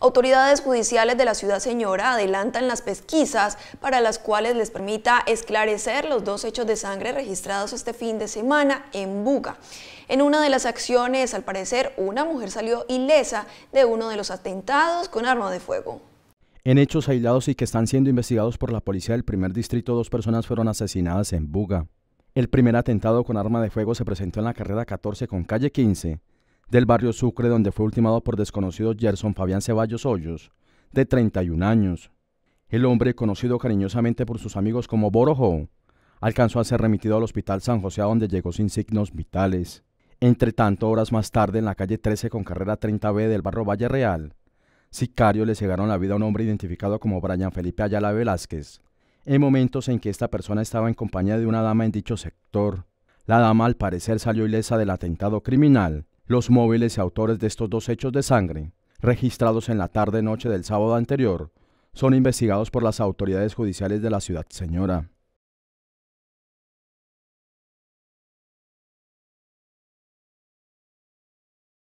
Autoridades judiciales de la ciudad señora adelantan las pesquisas para las cuales les permita esclarecer los dos hechos de sangre registrados este fin de semana en Buga. En una de las acciones, al parecer, una mujer salió ilesa de uno de los atentados con arma de fuego. En hechos aislados y que están siendo investigados por la policía del primer distrito, dos personas fueron asesinadas en Buga. El primer atentado con arma de fuego se presentó en la carrera 14 con calle 15, del barrio Sucre, donde fue ultimado por desconocido Gerson Fabián Ceballos Hoyos, de 31 años. El hombre, conocido cariñosamente por sus amigos como Borojo, alcanzó a ser remitido al Hospital San José, donde llegó sin signos vitales. Entre tanto, horas más tarde, en la calle 13 con carrera 30B del barrio Valle Real, sicarios le cegaron la vida a un hombre identificado como Brian Felipe Ayala Velázquez, en momentos en que esta persona estaba en compañía de una dama en dicho sector. La dama al parecer salió ilesa del atentado criminal los móviles y autores de estos dos hechos de sangre, registrados en la tarde-noche del sábado anterior, son investigados por las autoridades judiciales de la ciudad señora.